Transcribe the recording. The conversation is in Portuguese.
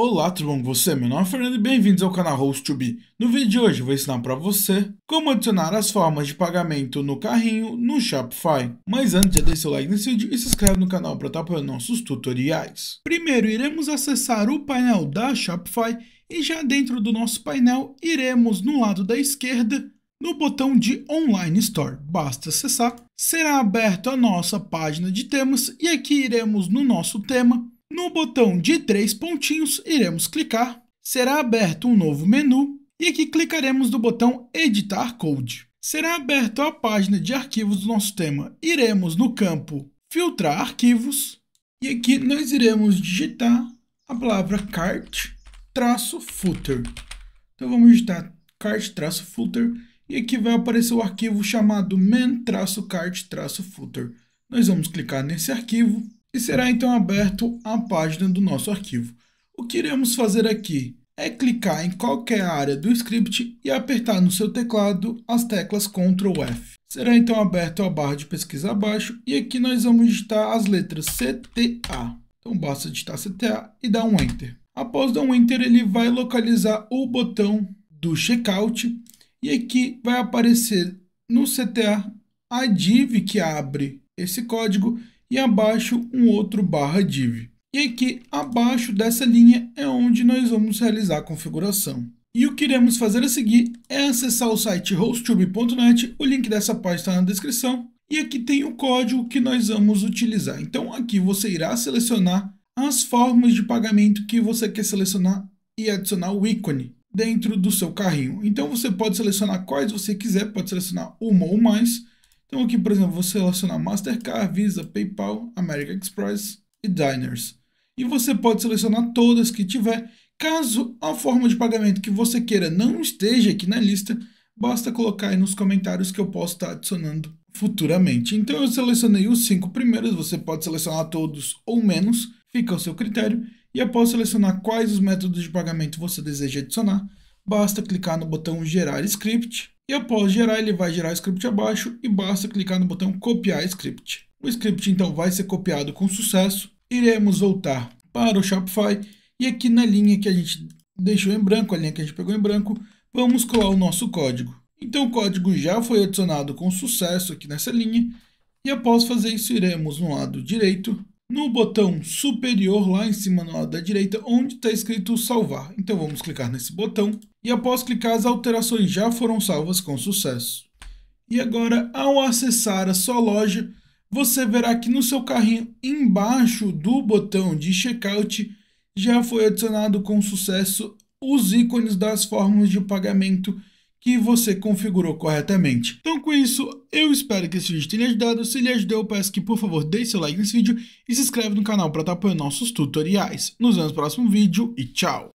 Olá, tudo bom com você? Meu nome é Fernando e bem-vindos ao canal host 2 No vídeo de hoje vou ensinar para você como adicionar as formas de pagamento no carrinho no Shopify. Mas antes já deixa seu like nesse vídeo e se inscreve no canal para estar apoiando nossos tutoriais. Primeiro iremos acessar o painel da Shopify e já dentro do nosso painel iremos no lado da esquerda no botão de Online Store, basta acessar. Será aberta a nossa página de temas e aqui iremos no nosso tema no botão de três pontinhos, iremos clicar, será aberto um novo menu e aqui clicaremos no botão Editar Code. Será aberta a página de arquivos do nosso tema. Iremos no campo Filtrar Arquivos e aqui nós iremos digitar a palavra cart-footer. Então vamos digitar cart-footer e aqui vai aparecer o arquivo chamado men-cart-footer. Nós vamos clicar nesse arquivo e será então aberto a página do nosso arquivo. O que iremos fazer aqui é clicar em qualquer área do script e apertar no seu teclado as teclas Ctrl F. Será então aberto a barra de pesquisa abaixo e aqui nós vamos digitar as letras CTA. Então basta digitar CTA e dar um Enter. Após dar um Enter, ele vai localizar o botão do checkout e aqui vai aparecer no CTA a div que abre esse código e abaixo um outro barra div. E aqui abaixo dessa linha é onde nós vamos realizar a configuração. E o que iremos fazer a seguir é acessar o site hostube.net, o link dessa página está na descrição, e aqui tem o código que nós vamos utilizar. Então aqui você irá selecionar as formas de pagamento que você quer selecionar e adicionar o ícone dentro do seu carrinho. Então você pode selecionar quais você quiser, pode selecionar uma ou mais, então aqui, por exemplo, vou selecionar Mastercard, Visa, PayPal, American Express e Diners. E você pode selecionar todas que tiver. Caso a forma de pagamento que você queira não esteja aqui na lista, basta colocar aí nos comentários que eu posso estar adicionando futuramente. Então eu selecionei os cinco primeiros, você pode selecionar todos ou menos, fica ao seu critério. E após selecionar quais os métodos de pagamento você deseja adicionar, basta clicar no botão gerar script e após gerar ele vai gerar o script abaixo e basta clicar no botão copiar script. O script então vai ser copiado com sucesso, iremos voltar para o Shopify e aqui na linha que a gente deixou em branco, a linha que a gente pegou em branco, vamos colar o nosso código. Então o código já foi adicionado com sucesso aqui nessa linha e após fazer isso iremos no lado direito no botão superior lá em cima no lado da direita, onde está escrito salvar. Então vamos clicar nesse botão e após clicar as alterações já foram salvas com sucesso. E agora ao acessar a sua loja, você verá que no seu carrinho embaixo do botão de checkout já foi adicionado com sucesso os ícones das formas de pagamento que você configurou corretamente. Então com isso, eu espero que esse vídeo tenha ajudado. Se ele ajudou, eu peço que por favor deixe seu like nesse vídeo e se inscreve no canal para estar apoiando nossos tutoriais. Nos vemos no próximo vídeo e tchau!